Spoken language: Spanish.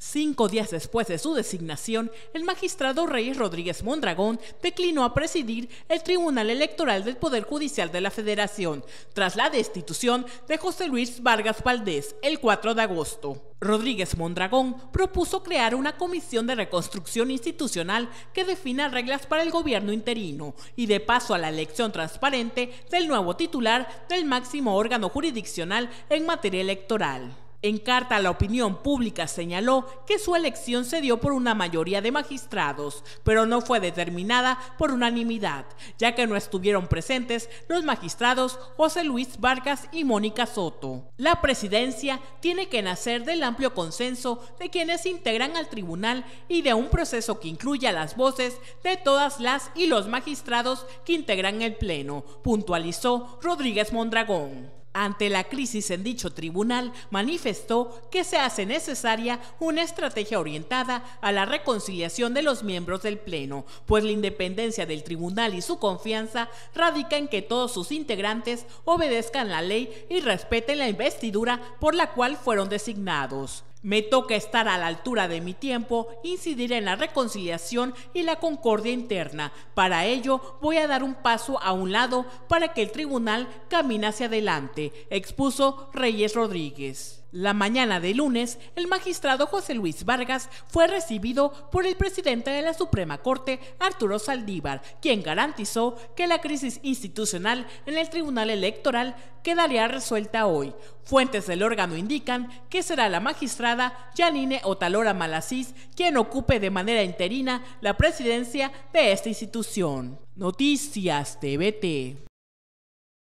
Cinco días después de su designación, el magistrado Reyes Rodríguez Mondragón declinó a presidir el Tribunal Electoral del Poder Judicial de la Federación, tras la destitución de José Luis Vargas Valdés el 4 de agosto. Rodríguez Mondragón propuso crear una comisión de reconstrucción institucional que defina reglas para el gobierno interino y de paso a la elección transparente del nuevo titular del máximo órgano jurisdiccional en materia electoral. En carta a la opinión pública señaló que su elección se dio por una mayoría de magistrados, pero no fue determinada por unanimidad, ya que no estuvieron presentes los magistrados José Luis Vargas y Mónica Soto. La presidencia tiene que nacer del amplio consenso de quienes integran al tribunal y de un proceso que incluya las voces de todas las y los magistrados que integran el Pleno, puntualizó Rodríguez Mondragón. Ante la crisis en dicho tribunal, manifestó que se hace necesaria una estrategia orientada a la reconciliación de los miembros del Pleno, pues la independencia del tribunal y su confianza radica en que todos sus integrantes obedezcan la ley y respeten la investidura por la cual fueron designados. Me toca estar a la altura de mi tiempo, incidir en la reconciliación y la concordia interna. Para ello voy a dar un paso a un lado para que el tribunal camine hacia adelante, expuso Reyes Rodríguez. La mañana de lunes, el magistrado José Luis Vargas fue recibido por el presidente de la Suprema Corte, Arturo Saldívar, quien garantizó que la crisis institucional en el Tribunal Electoral quedaría resuelta hoy. Fuentes del órgano indican que será la magistrada Janine Otalora Malasís quien ocupe de manera interina la presidencia de esta institución. Noticias TVT.